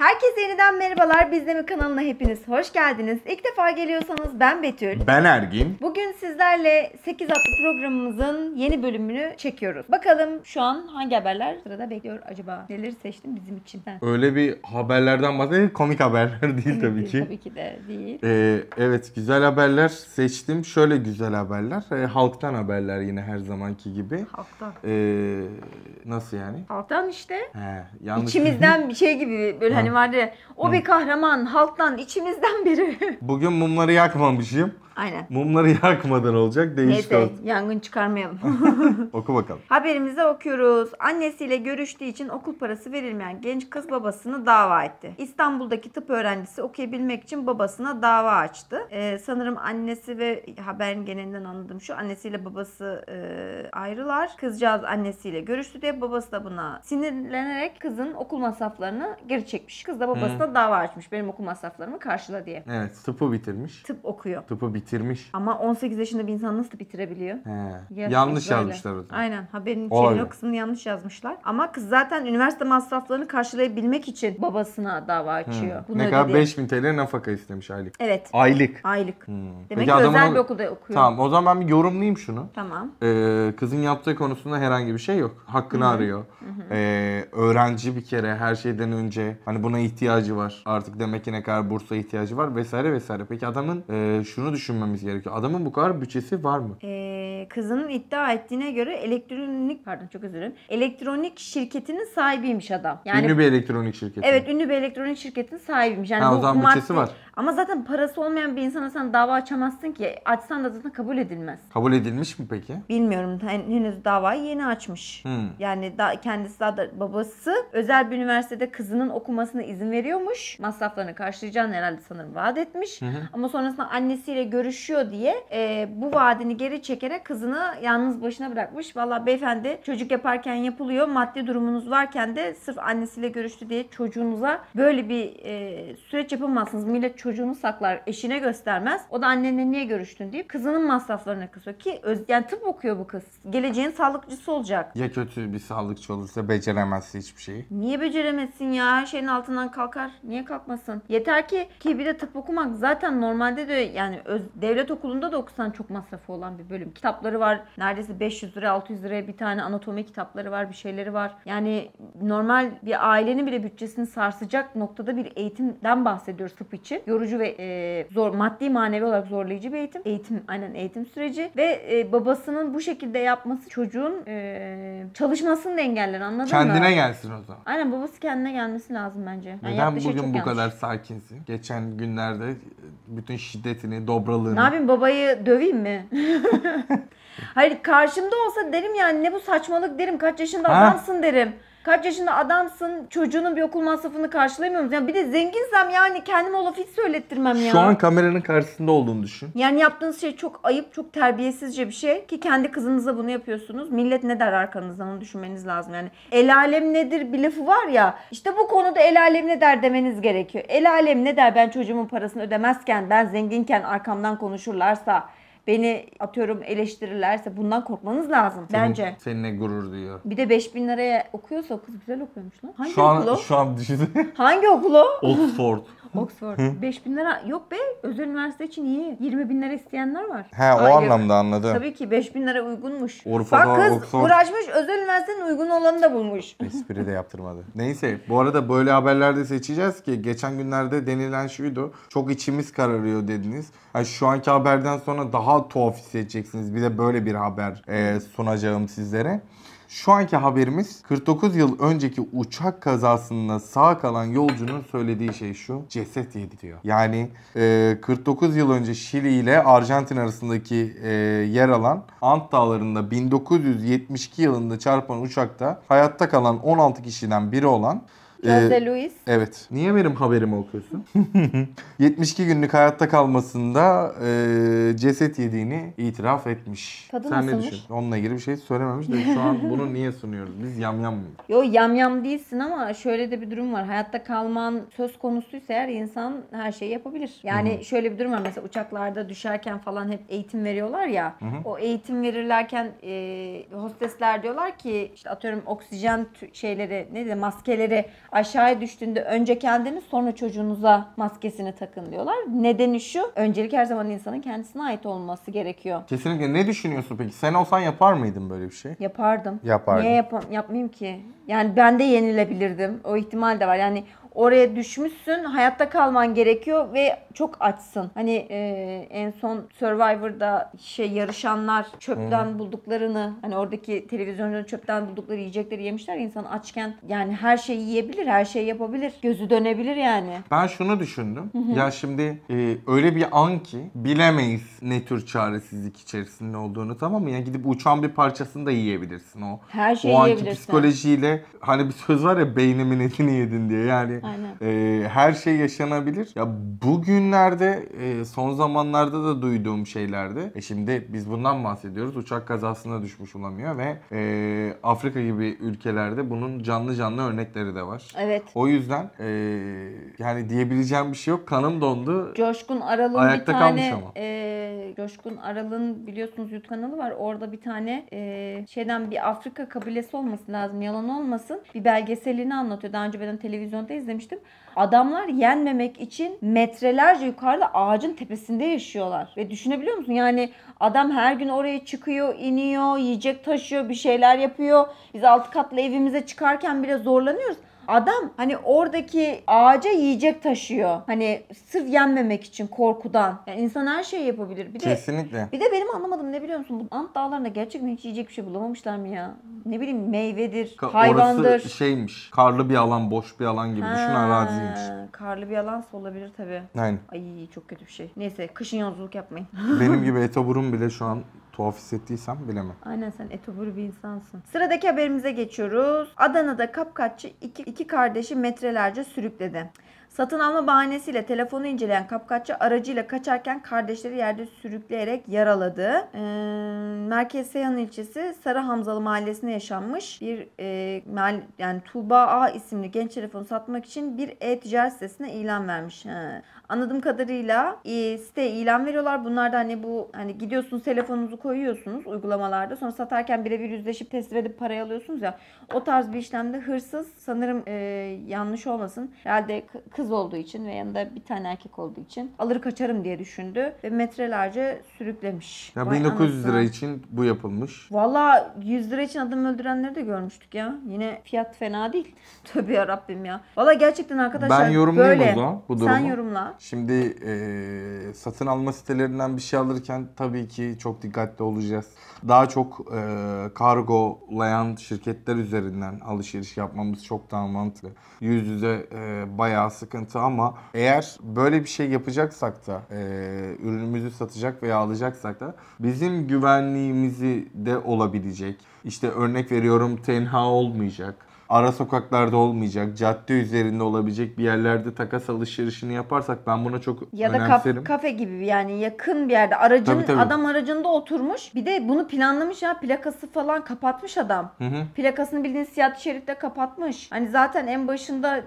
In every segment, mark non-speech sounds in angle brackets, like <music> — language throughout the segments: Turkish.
Herkese yeniden merhabalar. Bizleme kanalına hepiniz hoş geldiniz. İlk defa geliyorsanız ben Betül. Ben Ergin. Bugün sizlerle 8 adlı programımızın yeni bölümünü çekiyoruz. Bakalım şu an hangi haberler sırada bekliyor acaba? Neleri seçtim bizim için? Ha. Öyle bir haberlerden bahsediyor. Komik haberler <laughs> değil tabii ki. Tabii ki de değil. Ee, evet güzel haberler seçtim. Şöyle güzel haberler. Ee, halktan haberler yine her zamanki gibi. Halktan. Ee, nasıl yani? Halktan işte. He, yanlış İçimizden bir şey gibi böyle hani hani vardı o Hı. bir kahraman halktan içimizden biri. <laughs> Bugün mumları yakmamışım. Aynen. Mumları yakmadan olacak değişik Neyse oldu. yangın çıkarmayalım. <laughs> Oku bakalım. Haberimize okuyoruz. Annesiyle görüştüğü için okul parası verilmeyen genç kız babasını dava etti. İstanbul'daki tıp öğrencisi okuyabilmek için babasına dava açtı. Ee, sanırım annesi ve haberin genelinden anladım şu annesiyle babası e, ayrılar. Kızcağız annesiyle görüştü diye babası da buna sinirlenerek kızın okul masraflarını geri çekmiş. Kız da babasına Hı. dava açmış. Benim okul masraflarımı karşıla diye. Evet. Tıpı bitirmiş. Tıp okuyor. Tıpı bitirmiş. Ama 18 yaşında bir insan nasıl bitirebiliyor? He. yanlış böyle. yazmışlar o zaman. Aynen. Haberin içeriğini o kısmını yanlış yazmışlar. Ama kız zaten üniversite masraflarını karşılayabilmek için babasına dava açıyor. Bunu Ne kadar ödedi. 5000 TL nafaka istemiş aylık. Evet. Aylık. Aylık. Hmm. Demek Peki ki adamın özel bir okulda okuyor. Tamam o zaman ben bir yorumlayayım şunu. Tamam. Ee, kızın yaptığı konusunda herhangi bir şey yok. Hakkını arıyor. Ee, öğrenci bir kere her şeyden önce hani Hani buna ihtiyacı var. Artık demek ki ne kadar bursa ihtiyacı var vesaire vesaire. Peki adamın e, şunu düşünmemiz gerekiyor. Adamın bu kadar bütçesi var mı? Ee, kızının iddia ettiğine göre elektronik pardon çok özür dilerim. Elektronik şirketinin sahibiymiş adam. Yani ünlü bir elektronik şirketi. Evet ünlü bir elektronik şirketin sahibiymiş. Yani ha, o zaman bütçesi var. Ama zaten parası olmayan bir insana sen dava açamazsın ki. Açsan da zaten kabul edilmez. Kabul edilmiş mi peki? Bilmiyorum. Henüz davayı yeni açmış. Hmm. Yani da kendisi daha da babası özel bir üniversitede kızının okumasına izin veriyormuş. Masraflarını karşılayacağını herhalde sanırım vaat etmiş. Hı hı. Ama sonrasında annesiyle görüşüyor diye e, bu vaadini geri çekerek kızını yalnız başına bırakmış. Valla beyefendi çocuk yaparken yapılıyor. Maddi durumunuz varken de sırf annesiyle görüştü diye çocuğunuza böyle bir e, süreç yapamazsınız. Millet çocuk çocuğunu saklar, eşine göstermez. O da annenle niye görüştün deyip kızının masraflarına kısıyor. Ki öz, yani tıp okuyor bu kız. Geleceğin sağlıkçısı olacak. Ya kötü bir sağlıkçı olursa beceremezse hiçbir şeyi. Niye beceremezsin ya? Her şeyin altından kalkar. Niye kalkmasın? Yeter ki ki bir de tıp okumak zaten normalde de yani öz, devlet okulunda da okusan çok masrafı olan bir bölüm. Kitapları var. Neredeyse 500 lira 600 liraya bir tane anatomi kitapları var. Bir şeyleri var. Yani normal bir ailenin bile bütçesini sarsacak noktada bir eğitimden bahsediyoruz tıp için yorucu ve e, zor maddi manevi olarak zorlayıcı bir eğitim. Eğitim aynen eğitim süreci ve e, babasının bu şekilde yapması çocuğun e, çalışmasını da engeller anladın Kendine mı? Kendine gelsin o zaman. Aynen babası kendine gelmesi lazım bence. Yani bugün şey bu kadar sakinsin? Geçen günlerde e, bütün şiddetini, dobralığını. Ne yapayım babayı döveyim mi? <laughs> Hayır karşımda olsa derim yani ne bu saçmalık derim. Kaç yaşında ha? adamsın derim. Kaç yaşında adamsın çocuğunun bir okul masrafını karşılayamıyor musun? Yani bir de zenginsem yani kendime o lafı hiç söylettirmem ya. Şu an kameranın karşısında olduğunu düşün. Yani yaptığınız şey çok ayıp, çok terbiyesizce bir şey ki kendi kızınıza bunu yapıyorsunuz. Millet ne der arkanızdan onu düşünmeniz lazım. Yani el alem nedir bir lafı var ya İşte bu konuda el alem ne der demeniz gerekiyor. El alem ne der ben çocuğumun parasını ödemezken ben zenginken arkamdan konuşurlarsa beni atıyorum eleştirirlerse bundan korkmanız lazım Senin, bence. Seninle gurur duyuyor. Bir de 5000 liraya okuyorsa kız güzel okuyormuş lan. Hangi şu okulu? an, şu an düşündüm. Hangi okulu? Oxford. Oxford. 5 bin lira yok be. Özel üniversite için iyi. 20 bin lira isteyenler var. He o Hayır. anlamda anladım. Tabii ki 5 bin lira uygunmuş. Urfa'da Bak kız Oxford. uğraşmış özel üniversitenin uygun olanı da bulmuş. <laughs> Espri de yaptırmadı. Neyse bu arada böyle haberlerde seçeceğiz ki geçen günlerde denilen şuydu. Çok içimiz kararıyor dediniz. Yani şu anki haberden sonra daha tuhaf hissedeceksiniz. Bir de böyle bir haber e, sunacağım sizlere. Şu anki haberimiz 49 yıl önceki uçak kazasında sağ kalan yolcunun söylediği şey şu. Ceset yedi diyor. Yani e, 49 yıl önce Şili ile Arjantin arasındaki e, yer alan Ant Dağları'nda 1972 yılında çarpan uçakta hayatta kalan 16 kişiden biri olan ee, Jose ee, Luis. Evet. Niye benim haberimi okuyorsun? 72 <laughs> günlük hayatta kalmasında e, ceset yediğini itiraf etmiş. Tadı Sen nasılmış? ne düşün? Onunla ilgili bir şey söylememiş de şu an bunu niye sunuyoruz? Biz yamyam mıyız? Yo yamyam değilsin ama şöyle de bir durum var. Hayatta kalman söz konusuysa eğer insan her şeyi yapabilir. Yani Hı-hı. şöyle bir durum var. Mesela uçaklarda düşerken falan hep eğitim veriyorlar ya. Hı-hı. O eğitim verirlerken e, hostesler diyorlar ki işte atıyorum oksijen şeyleri ne de maskeleri aşağıya düştüğünde önce kendiniz sonra çocuğunuza maskesini takın diyorlar. Nedeni şu öncelik her zaman insanın kendisine ait olması gerekiyor. Kesinlikle. Ne düşünüyorsun peki? Sen olsan yapar mıydın böyle bir şey? Yapardım. Yapardım. Niye yap yapmayayım ki? Yani ben de yenilebilirdim. O ihtimal de var. Yani oraya düşmüşsün. Hayatta kalman gerekiyor ve çok açsın. Hani e, en son Survivor'da şey yarışanlar çöpten hmm. bulduklarını hani oradaki televizyoncuların çöpten buldukları yiyecekleri yemişler. İnsan açken yani her şeyi yiyebilir, her şeyi yapabilir. Gözü dönebilir yani. Ben şunu düşündüm. ya şimdi e, öyle bir an ki bilemeyiz ne tür çaresizlik içerisinde olduğunu tamam mı? Yani gidip uçan bir parçasını da yiyebilirsin o. Her şeyi o anki yiyebilirsin. psikolojiyle hani bir söz var ya beynimin etini yedin diye yani e, her şey yaşanabilir. Ya bugünlerde e, son zamanlarda da duyduğum şeylerde. E şimdi biz bundan bahsediyoruz. Uçak kazasına düşmüş olamıyor ve e, Afrika gibi ülkelerde bunun canlı canlı örnekleri de var. Evet. O yüzden e, yani diyebileceğim bir şey yok. Kanım dondu. Coşkun Aral'ın bir tane ama. E, Coşkun Aral'ın biliyorsunuz YouTube kanalı var. Orada bir tane e, şeyden bir Afrika kabilesi olması lazım. Yalan olmasın. Bir belgeselini anlatıyor. Daha önce ben televizyonda izledim izlemiştim. Adamlar yenmemek için metrelerce yukarıda ağacın tepesinde yaşıyorlar. Ve düşünebiliyor musun? Yani adam her gün oraya çıkıyor, iniyor, yiyecek taşıyor, bir şeyler yapıyor. Biz altı katlı evimize çıkarken bile zorlanıyoruz. Adam hani oradaki ağaca yiyecek taşıyor. Hani sırf yenmemek için korkudan. Yani insan her şeyi yapabilir. Bir de, Kesinlikle. Bir de benim anlamadım ne biliyor musun? Bu Ant dağlarında gerçekten hiç yiyecek bir şey bulamamışlar mı ya? Ne bileyim meyvedir, Ka- hayvandır. Orası şeymiş. Karlı bir alan, boş bir alan gibi. Ha, Düşün araziymiş. Karlı bir alansa olabilir tabii. Aynen. Ay çok kötü bir şey. Neyse kışın yolculuk yapmayın. Benim <laughs> gibi etoburum bile şu an tuhaf hissettiysem bilemem. Aynen sen etobur bir insansın. Sıradaki haberimize geçiyoruz. Adana'da kapkaççı iki, iki kardeşi metrelerce sürükledi. Satın alma bahanesiyle telefonu inceleyen kapkaççı aracıyla kaçarken kardeşleri yerde sürükleyerek yaraladı. Ee, Merkez Seyhan ilçesi Sarı Hamzalı mahallesinde yaşanmış bir e, yani Tuğba A isimli genç telefonu satmak için bir e-ticaret sitesine ilan vermiş. He. Anladığım kadarıyla e, siteye ilan veriyorlar. Bunlar da hani bu hani gidiyorsunuz telefonunuzu koyuyorsunuz uygulamalarda. Sonra satarken birebir yüzleşip teslim edip parayı alıyorsunuz ya. O tarz bir işlemde hırsız sanırım e, yanlış olmasın. Herhalde kız olduğu için ve yanında bir tane erkek olduğu için alır kaçarım diye düşündü ve metrelerce sürüklemiş. Ya 1900 lira için bu yapılmış. Valla 100 lira için adam öldürenleri de görmüştük ya. Yine fiyat fena değil. <laughs> Tövbe Rabbim ya. Valla gerçekten arkadaşlar ben yorumlayayım böyle. o zaman bu durumu. Sen yorumla. Şimdi e, satın alma sitelerinden bir şey alırken tabii ki çok dikkatli olacağız. Daha çok e, kargolayan şirketler üzerinden alışveriş yapmamız çok daha mantıklı. Yüz yüze e, bayağı sıkıntı ama eğer böyle bir şey yapacaksak da e, ürünümüzü satacak veya alacaksak da bizim güvenliğimizi de olabilecek. İşte örnek veriyorum tenha olmayacak ara sokaklarda olmayacak, cadde üzerinde olabilecek bir yerlerde takas alışverişini yaparsak ben buna çok ya önemserim. da kafe gibi yani yakın bir yerde aracın tabii, tabii. adam aracında oturmuş. Bir de bunu planlamış ya plakası falan kapatmış adam. Hı hı. Plakasını bildiğin siyah şeritle kapatmış. Hani zaten en başında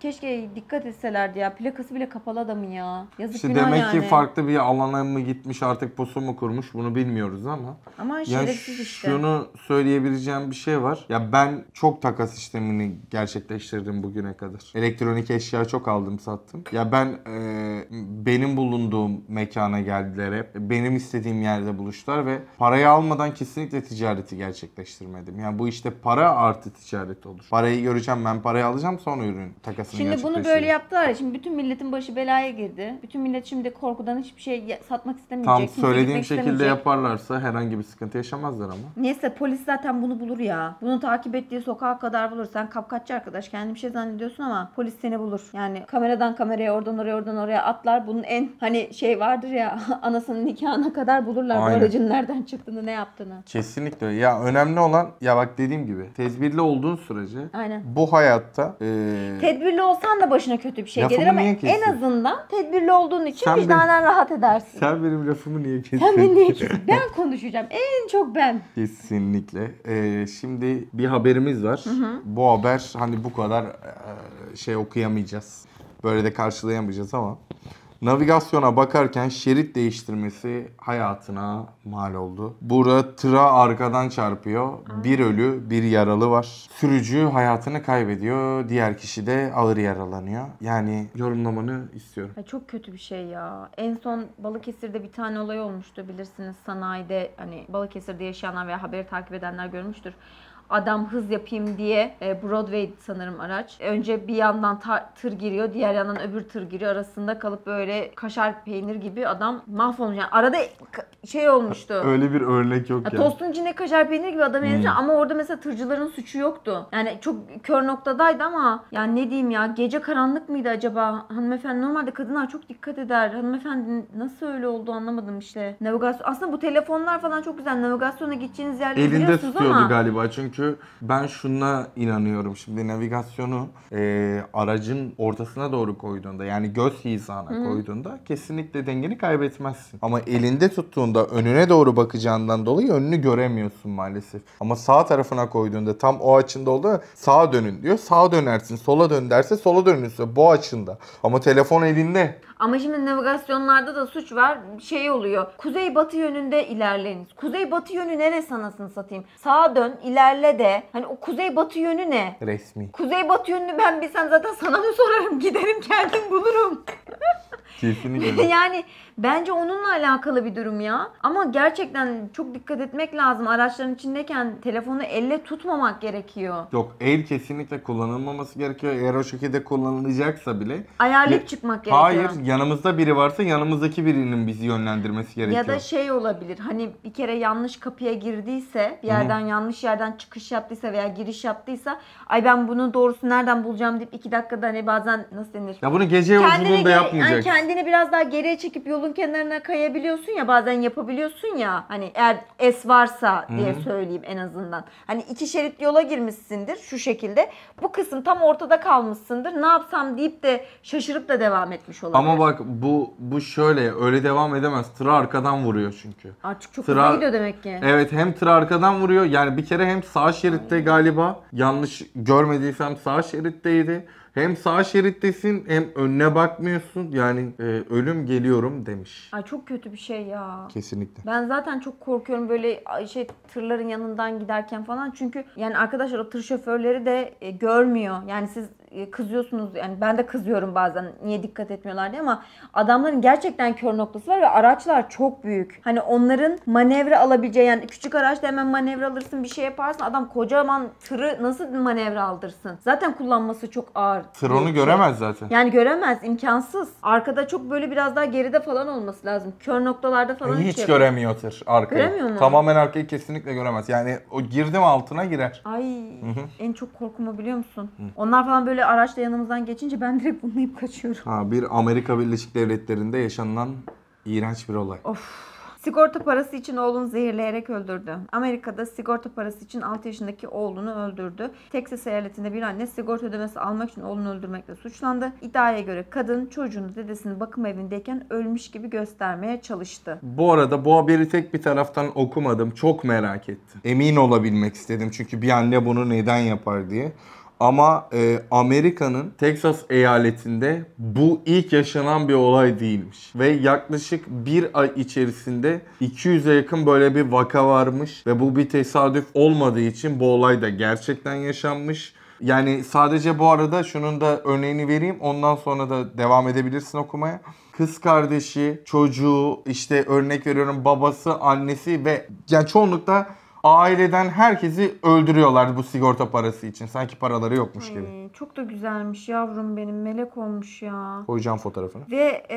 keşke dikkat etselerdi ya. Plakası bile kapalı adamın ya. Yazık işte günah demek yani. ki farklı bir alana mı gitmiş artık posu mu kurmuş bunu bilmiyoruz ama. Ama şerefsiz işte. Şunu söyleyebileceğim bir şey var. Ya ben çok takas işlemini gerçekleştirdim bugüne kadar. Elektronik eşya çok aldım sattım. Ya ben e, benim bulunduğum mekana geldiler hep. Benim istediğim yerde buluştular ve parayı almadan kesinlikle ticareti gerçekleştirmedim. Yani bu işte para artı ticaret olur. Parayı göreceğim ben parayı alacağım sonra ürünü takasını Şimdi bunu böyle şey. yaptılar. ya, Şimdi bütün milletin başı belaya girdi. Bütün millet şimdi korkudan hiçbir şey satmak istemeyecek. Tam söylediğim şekilde yaparlarsa herhangi bir sıkıntı yaşamazlar ama. Neyse polis zaten bunu bulur ya. Bunu takip ettiği sokağa kadar bulur. Sen kapkaççı arkadaş kendini bir şey zannediyorsun ama polis seni bulur. Yani kameradan kameraya oradan oraya oradan oraya atlar. Bunun en hani şey vardır ya <laughs> anasının nikahına kadar bulurlar Aynen. bu aracın nereden çıktığını ne yaptığını. Kesinlikle. Ya önemli olan ya bak dediğim gibi tedbirli olduğun sürece Aynen. bu hayatta e, Hmm. tedbirli olsan da başına kötü bir şey gelir ama en azından tedbirli olduğun için sen vicdanen ben, rahat edersin. Sen benim lafımı niye kesiyorsun? Sen beni niye kesiyorsun? ben konuşacağım. En çok ben. Kesinlikle. Ee, şimdi bir haberimiz var. Hı hı. Bu haber hani bu kadar e, şey okuyamayacağız. Böyle de karşılayamayacağız ama Navigasyona bakarken şerit değiştirmesi hayatına mal oldu. Burada tıra arkadan çarpıyor. Bir ölü, bir yaralı var. Sürücü hayatını kaybediyor. Diğer kişi de ağır yaralanıyor. Yani yorumlamanı istiyorum. Ya çok kötü bir şey ya. En son Balıkesir'de bir tane olay olmuştu bilirsiniz. Sanayide hani Balıkesir'de yaşayanlar veya haberi takip edenler görmüştür adam hız yapayım diye e, Broadway sanırım araç. Önce bir yandan tır giriyor, diğer yandan öbür tır giriyor. Arasında kalıp böyle kaşar peynir gibi adam mahvolmuş. Yani arada şey olmuştu. <laughs> Öyle bir örnek yok ya. Tostun içinde kaşar peynir gibi adam hmm. ama orada mesela tırcıların suçu yoktu. Yani çok kör noktadaydı ama yani ne diyeyim ya gece karanlık mıydı acaba? Hanımefendi normalde kadınlar çok dikkat eder. Hanımefendi nasıl öyle oldu anlamadım işte. Navigasyon. Aslında bu telefonlar falan çok güzel. Navigasyona gideceğiniz yerleri Elinde biliyorsunuz ama. Elinde tutuyordu galiba çünkü çünkü ben şuna inanıyorum şimdi navigasyonu e, aracın ortasına doğru koyduğunda yani göz hizana hmm. koyduğunda kesinlikle dengeni kaybetmezsin. Ama elinde tuttuğunda önüne doğru bakacağından dolayı önünü göremiyorsun maalesef. Ama sağ tarafına koyduğunda tam o açında oldu. sağa dönün diyor. Sağa dönersin. Sola dön derse sola dönürsün. Bu açında. Ama telefon elinde. Ama şimdi navigasyonlarda da suç var. Şey oluyor. Kuzey batı yönünde ilerleyiniz. Kuzey batı yönü neresi anasını satayım? Sağa dön, ilerle de. Hani o kuzey batı yönü ne? Resmi. Kuzey batı yönünü ben bilsem zaten sana mı sorarım? Giderim kendim bulurum. Kesinlikle. <laughs> yani bence onunla alakalı bir durum ya. Ama gerçekten çok dikkat etmek lazım. Araçların içindeyken telefonu elle tutmamak gerekiyor. Yok el kesinlikle kullanılmaması gerekiyor. Eğer o şekilde kullanılacaksa bile. Ayarlayıp ya, çıkmak gerekiyor. Hayır yanımızda biri varsa yanımızdaki birinin bizi yönlendirmesi gerekiyor. Ya da şey olabilir hani bir kere yanlış kapıya girdiyse bir yerden hı yanlış yerden çıkış yaptıysa veya giriş yaptıysa ay ben bunun doğrusu nereden bulacağım deyip iki dakikada hani bazen nasıl denir? Ya bunu gece yolculuğunda yapmayacak. Yani kendini biraz daha geriye çekip yolun kenarına kayabiliyorsun ya bazen yapabiliyorsun ya hani eğer es varsa diye Hı-hı. söyleyeyim en azından. Hani iki şerit yola girmişsindir şu şekilde. Bu kısım tam ortada kalmışsındır. Ne yapsam deyip de şaşırıp da devam etmiş olabilir. Ama bak bu bu şöyle öyle devam edemez. Tır arkadan vuruyor çünkü. Artık çok hızlı gidiyor demek ki. Evet hem tır arkadan vuruyor. Yani bir kere hem sağ şeritte galiba yanlış görmediysem sağ şeritteydi. Hem sağ şerittesin hem önüne bakmıyorsun. Yani e, ölüm geliyorum demiş. Ay çok kötü bir şey ya. Kesinlikle. Ben zaten çok korkuyorum böyle şey tırların yanından giderken falan. Çünkü yani arkadaşlar o tır şoförleri de e, görmüyor. Yani siz e, kızıyorsunuz yani ben de kızıyorum bazen niye dikkat etmiyorlar diye ama adamların gerçekten kör noktası var ve araçlar çok büyük. Hani onların manevra alabileceği yani küçük araçta hemen manevra alırsın bir şey yaparsın adam kocaman tırı nasıl manevra aldırsın? Zaten kullanması çok ağır. Tır onu göremez zaten. Yani göremez imkansız. Arkada çok böyle biraz daha geride falan olması lazım. Kör noktalarda falan hiç, hiç şey göremiyor tır arkayı. Göremiyor mu? Tamamen arkayı kesinlikle göremez. Yani o girdim altına girer. Ay Hı-hı. en çok korkumu biliyor musun? Hı. Onlar falan böyle böyle araçla yanımızdan geçince ben direkt bunlayıp kaçıyorum. Ha, bir Amerika Birleşik Devletleri'nde yaşanılan iğrenç bir olay. Of. Sigorta parası için oğlunu zehirleyerek öldürdü. Amerika'da sigorta parası için 6 yaşındaki oğlunu öldürdü. Texas eyaletinde bir anne sigorta ödemesi almak için oğlunu öldürmekle suçlandı. İddiaya göre kadın çocuğunu dedesinin bakım evindeyken ölmüş gibi göstermeye çalıştı. Bu arada bu haberi tek bir taraftan okumadım. Çok merak ettim. Emin olabilmek istedim çünkü bir anne bunu neden yapar diye. Ama e, Amerika'nın Texas eyaletinde bu ilk yaşanan bir olay değilmiş. Ve yaklaşık bir ay içerisinde 200'e yakın böyle bir vaka varmış. Ve bu bir tesadüf olmadığı için bu olay da gerçekten yaşanmış. Yani sadece bu arada şunun da örneğini vereyim. Ondan sonra da devam edebilirsin okumaya. Kız kardeşi, çocuğu, işte örnek veriyorum babası, annesi ve yani çoğunlukla aileden herkesi öldürüyorlardı bu sigorta parası için. Sanki paraları yokmuş gibi. çok da güzelmiş yavrum benim. Melek olmuş ya. Koyacağım fotoğrafını. Ve e,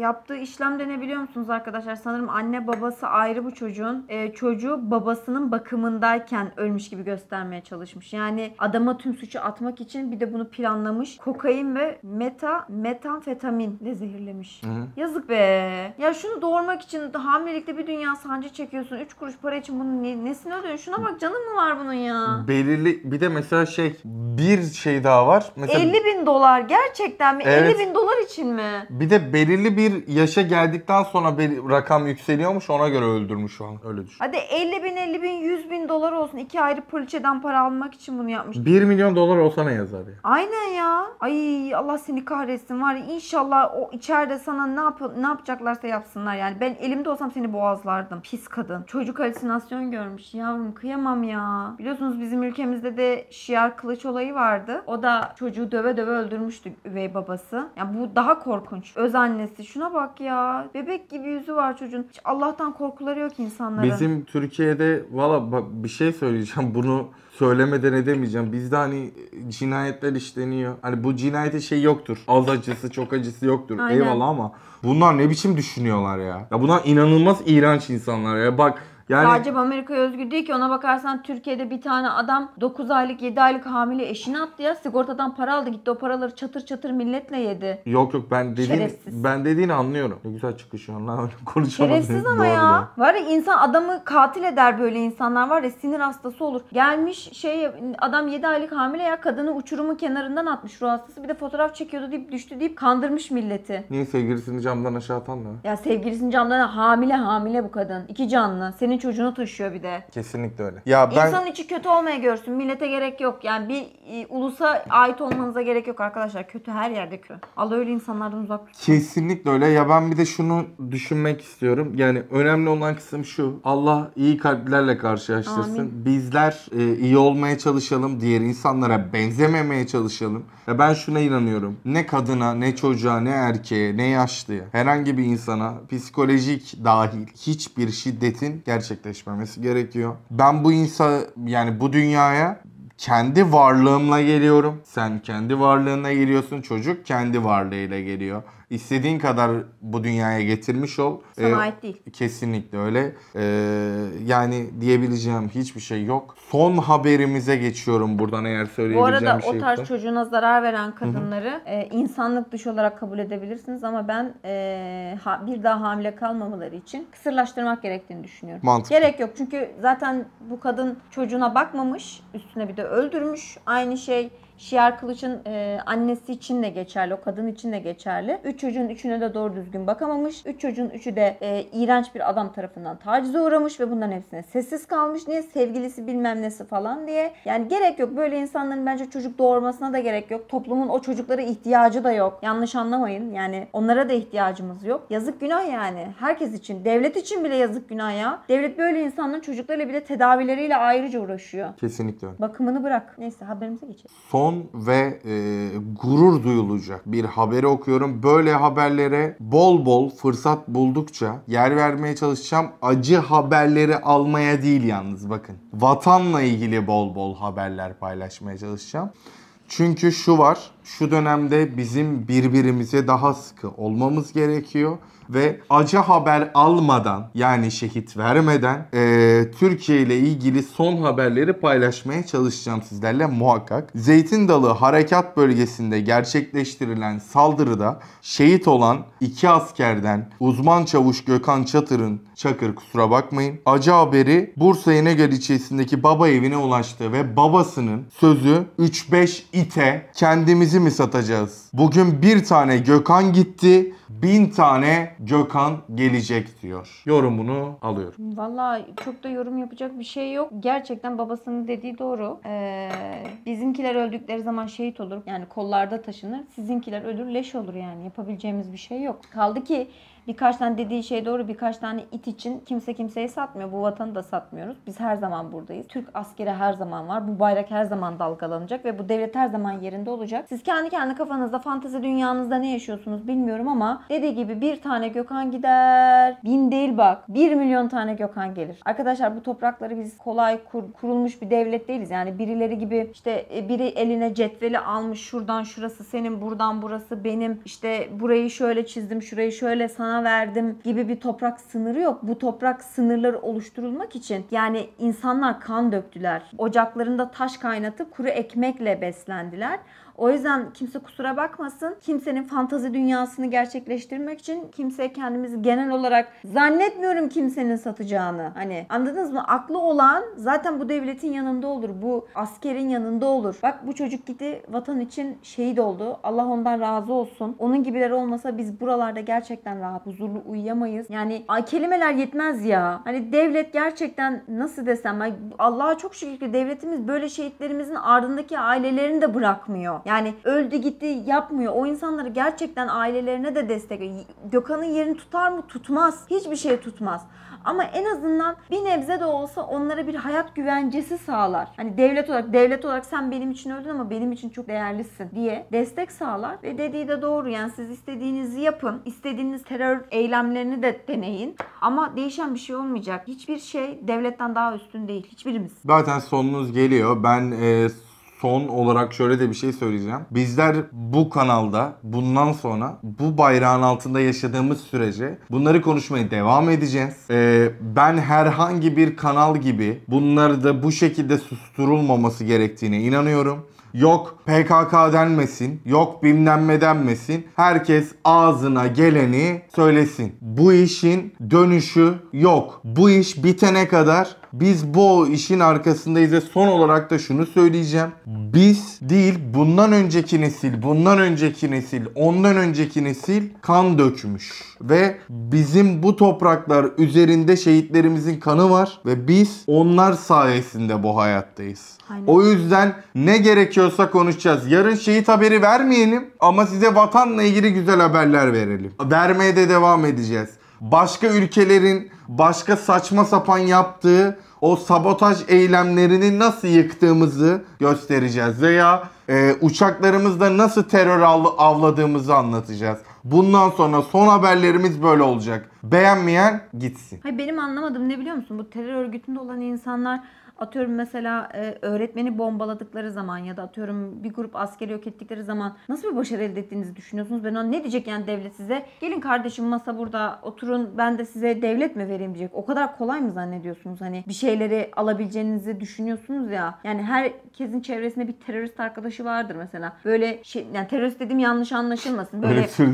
yaptığı işlem de ne biliyor musunuz arkadaşlar? Sanırım anne babası ayrı bu çocuğun. E, çocuğu babasının bakımındayken ölmüş gibi göstermeye çalışmış. Yani adama tüm suçu atmak için bir de bunu planlamış. Kokain ve meta metamfetaminle zehirlemiş. Hı hı. Yazık be. Ya şunu doğurmak için hamilelikte bir dünya sancı çekiyorsun. üç kuruş para için bunu ne, nesine ödüyorsun? Şuna bak canım mı var bunun ya? Belirli bir de mesela şey bir şey daha var. Mesela, 50 bin dolar gerçekten mi? Evet. 50 bin dolar için mi? Bir de belirli bir yaşa geldikten sonra bir rakam yükseliyormuş ona göre öldürmüş şu an öyle düşün. Hadi 50 bin 50 bin 100 bin dolar olsun iki ayrı poliçeden para almak için bunu yapmış. 1 milyon dolar olsa ne yazar ya? Aynen ya. Ay Allah seni kahretsin var ya inşallah o içeride sana ne, yap ne yapacaklarsa yapsınlar yani. Ben elimde olsam seni boğazlardım. Pis kadın. Çocuk halüsinasyon görmüş yavrum kıyamam ya. Biliyorsunuz bizim ülkemizde de şiar kılıç olayı vardı. O da çocuğu döve döve öldürmüştü üvey babası. Yani bu daha korkunç. Öz annesi şuna bak ya. Bebek gibi yüzü var çocuğun. Hiç Allah'tan korkuları yok insanların. Bizim Türkiye'de valla bir şey söyleyeceğim. <laughs> Bunu söylemeden edemeyeceğim. Bizde hani cinayetler işleniyor. Hani bu cinayete şey yoktur. Az acısı çok acısı yoktur. Aynen. Eyvallah ama bunlar ne biçim düşünüyorlar ya? Ya bunlar inanılmaz iğrenç insanlar ya. Bak yani... Sadece Amerika'ya özgü değil ki ona bakarsan Türkiye'de bir tane adam 9 aylık 7 aylık hamile eşini attı ya sigortadan para aldı gitti o paraları çatır çatır milletle yedi. Yok yok ben dediğin, Şerefsiz. ben dediğini anlıyorum. Ne güzel çıkışıyorsun lan <laughs> öyle konuşamadım. Şerefsiz ama ya. Arada. Var ya insan adamı katil eder böyle insanlar var ya sinir hastası olur. Gelmiş şey adam 7 aylık hamile ya kadını uçurumun kenarından atmış ruh hastası bir de fotoğraf çekiyordu deyip düştü deyip kandırmış milleti. Niye sevgilisini camdan aşağı atan da? Ya sevgilisini camdan hamile hamile bu kadın. iki canlı. Senin çoluğunu çocuğunu taşıyor bir de. Kesinlikle öyle. Ya ben... İnsanın içi kötü olmaya görsün. Millete gerek yok. Yani bir e, ulusa ait olmanıza gerek yok arkadaşlar. Kötü her yerde kötü. Allah öyle insanlardan uzak tutsun. Kesinlikle öyle. Ya ben bir de şunu düşünmek istiyorum. Yani önemli olan kısım şu. Allah iyi kalplerle karşılaştırsın. Amin. Bizler e, iyi olmaya çalışalım. Diğer insanlara benzememeye çalışalım. Ya ben şuna inanıyorum. Ne kadına, ne çocuğa, ne erkeğe, ne yaşlıya, herhangi bir insana psikolojik dahil hiçbir şiddetin gerçek gerçekleşmemesi gerekiyor. Ben bu insan yani bu dünyaya kendi varlığımla geliyorum. Sen kendi varlığına geliyorsun. Çocuk kendi varlığıyla geliyor. İstediğin kadar bu dünyaya getirmiş ol. Sana ee, ait değil. Kesinlikle öyle. Ee, yani diyebileceğim hiçbir şey yok. Son haberimize geçiyorum buradan eğer söyleyebileceğim bir şey Bu arada şey o tarz yoksa. çocuğuna zarar veren kadınları e, insanlık dışı olarak kabul edebilirsiniz ama ben e, ha, bir daha hamile kalmamaları için kısırlaştırmak gerektiğini düşünüyorum. Mantıklı. Gerek yok çünkü zaten bu kadın çocuğuna bakmamış üstüne bir de öldürmüş. Aynı şey Şiar Kılıç'ın e, annesi için de geçerli, o kadın için de geçerli. Üç çocuğun üçüne de doğru düzgün bakamamış. Üç çocuğun üçü de e, iğrenç bir adam tarafından tacize uğramış ve bunların hepsine sessiz kalmış. Niye? Sevgilisi bilmem nesi falan diye. Yani gerek yok. Böyle insanların bence çocuk doğurmasına da gerek yok. Toplumun o çocuklara ihtiyacı da yok. Yanlış anlamayın. Yani onlara da ihtiyacımız yok. Yazık günah yani. Herkes için. Devlet için bile yazık günah ya. Devlet böyle insanların çocuklarıyla bile tedavileriyle ayrıca uğraşıyor. Kesinlikle. Bakımını bırak. Neyse haberimize geçelim. Son son ve e, gurur duyulacak bir haberi okuyorum. Böyle haberlere bol bol fırsat buldukça yer vermeye çalışacağım. Acı haberleri almaya değil yalnız bakın. Vatanla ilgili bol bol haberler paylaşmaya çalışacağım. Çünkü şu var, şu dönemde bizim birbirimize daha sıkı olmamız gerekiyor ve acı haber almadan yani şehit vermeden e, Türkiye ile ilgili son haberleri paylaşmaya çalışacağım sizlerle muhakkak. Zeytin Dalı Harekat Bölgesi'nde gerçekleştirilen saldırıda şehit olan iki askerden uzman çavuş Gökhan Çatır'ın Çakır kusura bakmayın. Acı haberi Bursa İnegöl ilçesindeki baba evine ulaştı ve babasının sözü 3-5 ite kendimizi mi satacağız? Bugün bir tane Gökhan gitti, bin tane Gökhan gelecek diyor. Yorumunu alıyorum. Vallahi çok da yorum yapacak bir şey yok. Gerçekten babasının dediği doğru. Ee, bizimkiler öldükleri zaman şehit olur. Yani kollarda taşınır. Sizinkiler ölür leş olur yani. Yapabileceğimiz bir şey yok. Kaldı ki birkaç tane dediği şey doğru birkaç tane it için kimse kimseyi satmıyor. Bu vatanı da satmıyoruz. Biz her zaman buradayız. Türk askeri her zaman var. Bu bayrak her zaman dalgalanacak ve bu devlet her zaman yerinde olacak. Siz kendi kendi kafanızda fantezi dünyanızda ne yaşıyorsunuz bilmiyorum ama dediği gibi bir tane Gökhan gider. Bin değil bak. Bir milyon tane Gökhan gelir. Arkadaşlar bu toprakları biz kolay kur, kurulmuş bir devlet değiliz. Yani birileri gibi işte e, biri eline cetveli almış şuradan şurası senin buradan burası benim işte burayı şöyle çizdim şurayı şöyle sana toprağa verdim gibi bir toprak sınırı yok. Bu toprak sınırları oluşturulmak için yani insanlar kan döktüler. Ocaklarında taş kaynatıp kuru ekmekle beslendiler. O yüzden kimse kusura bakmasın. Kimsenin fantazi dünyasını gerçekleştirmek için kimse kendimizi genel olarak zannetmiyorum kimsenin satacağını. Hani anladınız mı? Aklı olan zaten bu devletin yanında olur. Bu askerin yanında olur. Bak bu çocuk gitti vatan için şehit oldu. Allah ondan razı olsun. Onun gibiler olmasa biz buralarda gerçekten rahat, huzurlu uyuyamayız. Yani ay, kelimeler yetmez ya. Hani devlet gerçekten nasıl desem Allah'a çok şükür ki devletimiz böyle şehitlerimizin ardındaki ailelerini de bırakmıyor. Yani öldü gitti yapmıyor. O insanları gerçekten ailelerine de destek Gökhan'ın yerini tutar mı? Tutmaz. Hiçbir şey tutmaz. Ama en azından bir nebze de olsa onlara bir hayat güvencesi sağlar. Hani devlet olarak devlet olarak sen benim için öldün ama benim için çok değerlisin diye destek sağlar ve dediği de doğru yani siz istediğinizi yapın. istediğiniz terör eylemlerini de deneyin. Ama değişen bir şey olmayacak. Hiçbir şey devletten daha üstün değil. Hiçbirimiz. Zaten sonunuz geliyor. Ben e, son olarak şöyle de bir şey söyleyeceğim. Bizler bu kanalda bundan sonra bu bayrağın altında yaşadığımız sürece bunları konuşmaya devam edeceğiz. Ee, ben herhangi bir kanal gibi bunları da bu şekilde susturulmaması gerektiğine inanıyorum. Yok PKK denmesin, yok bilmem denmesin. Herkes ağzına geleni söylesin. Bu işin dönüşü yok. Bu iş bitene kadar biz bu işin arkasındayız ve son olarak da şunu söyleyeceğim. Biz değil bundan önceki nesil, bundan önceki nesil, ondan önceki nesil kan dökmüş. Ve bizim bu topraklar üzerinde şehitlerimizin kanı var ve biz onlar sayesinde bu hayattayız. Aynen. O yüzden ne gerekiyorsa konuşacağız. Yarın şehit haberi vermeyelim ama size vatanla ilgili güzel haberler verelim. Vermeye de devam edeceğiz başka ülkelerin başka saçma sapan yaptığı o sabotaj eylemlerini nasıl yıktığımızı göstereceğiz veya e, uçaklarımızda nasıl terör avladığımızı anlatacağız. Bundan sonra son haberlerimiz böyle olacak. Beğenmeyen gitsin. Hayır benim anlamadım ne biliyor musun? Bu terör örgütünde olan insanlar Atıyorum mesela e, öğretmeni bombaladıkları zaman ya da atıyorum bir grup askeri yok ettikleri zaman nasıl bir başarı elde ettiğinizi düşünüyorsunuz? Ben ona ne diyecek yani devlet size? Gelin kardeşim masa burada oturun ben de size devlet mi vereyim diyecek. O kadar kolay mı zannediyorsunuz? Hani bir şeyleri alabileceğinizi düşünüyorsunuz ya. Yani herkesin çevresinde bir terörist arkadaşı vardır mesela. Böyle şey yani terörist dedim yanlış anlaşılmasın. Böyle şey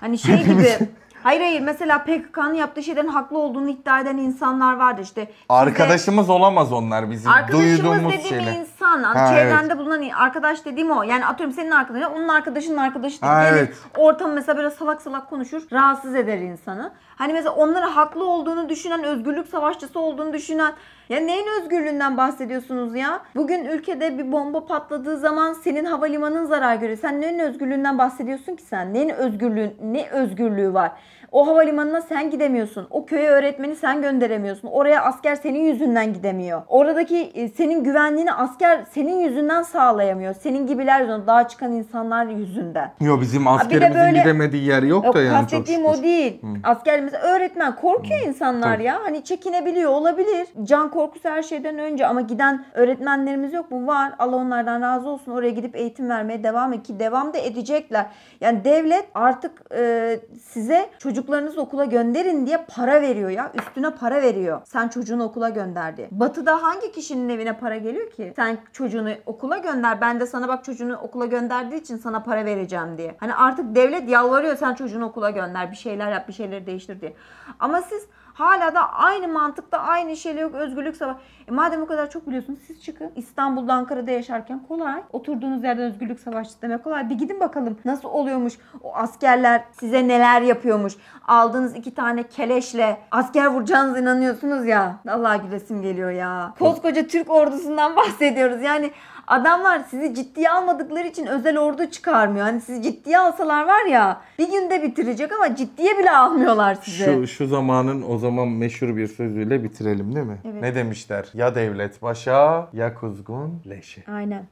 Hani şey gibi <laughs> Hayır hayır mesela PKK'nın yaptığı şeylerin haklı olduğunu iddia eden insanlar vardı işte. Arkadaşımız olamaz onlar bizim arkadaşımız duyduğumuz dediğim şeyle. insan, ha, çevrende evet. bulunan arkadaş dediğim o. Yani atıyorum senin arkadaşın, onun arkadaşının arkadaşı değil. Ha, evet. Ortam mesela böyle salak salak konuşur, rahatsız eder insanı. Hani mesela onlara haklı olduğunu düşünen, özgürlük savaşçısı olduğunu düşünen ya neyin özgürlüğünden bahsediyorsunuz ya? Bugün ülkede bir bomba patladığı zaman senin havalimanın zarar görüyor. Sen neyin özgürlüğünden bahsediyorsun ki sen? Neyin özgürlüğün, ne özgürlüğü var? O havalimanına sen gidemiyorsun. O köye öğretmeni sen gönderemiyorsun. Oraya asker senin yüzünden gidemiyor. Oradaki e, senin güvenliğini asker senin yüzünden sağlayamıyor. Senin gibiler daha çıkan insanlar yüzünden. Yok bizim askerimizin böyle, gidemediği yer yok, yok da yani. Kastettiğim o değil. Hı. Asker öğretmen korkuyor Hı. insanlar Tabii. ya. Hani çekinebiliyor olabilir. Can korkusu her şeyden önce ama giden öğretmenlerimiz yok mu? Var. Allah onlardan razı olsun. Oraya gidip eğitim vermeye devam et ki devam da edecekler. Yani devlet artık e, size çocuk çocuklarınızı okula gönderin diye para veriyor ya. Üstüne para veriyor. Sen çocuğunu okula gönder diye. Batı'da hangi kişinin evine para geliyor ki? Sen çocuğunu okula gönder. Ben de sana bak çocuğunu okula gönderdiği için sana para vereceğim diye. Hani artık devlet yalvarıyor sen çocuğunu okula gönder. Bir şeyler yap, bir şeyleri değiştir diye. Ama siz Hala da aynı mantıkta aynı şeyle yok özgürlük savaşı. E madem o kadar çok biliyorsunuz siz çıkın. İstanbul'da Ankara'da yaşarken kolay. Oturduğunuz yerden özgürlük savaşçısı demek kolay. Bir gidin bakalım nasıl oluyormuş. O askerler size neler yapıyormuş. Aldığınız iki tane keleşle asker vuracağınız inanıyorsunuz ya. Allah gülesim geliyor ya. Koskoca Türk ordusundan bahsediyoruz. Yani Adamlar sizi ciddiye almadıkları için özel ordu çıkarmıyor. Hani sizi ciddiye alsalar var ya bir günde bitirecek ama ciddiye bile almıyorlar sizi. Şu, şu zamanın o zaman meşhur bir sözüyle bitirelim değil mi? Evet. Ne demişler? Ya devlet başa ya kuzgun leşi. Aynen.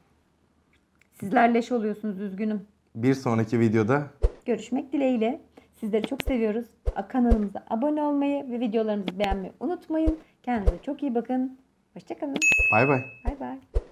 Sizler leş oluyorsunuz üzgünüm. Bir sonraki videoda görüşmek dileğiyle. Sizleri çok seviyoruz. Kanalımıza abone olmayı ve videolarımızı beğenmeyi unutmayın. Kendinize çok iyi bakın. Hoşçakalın. Bay bay. Bay bay.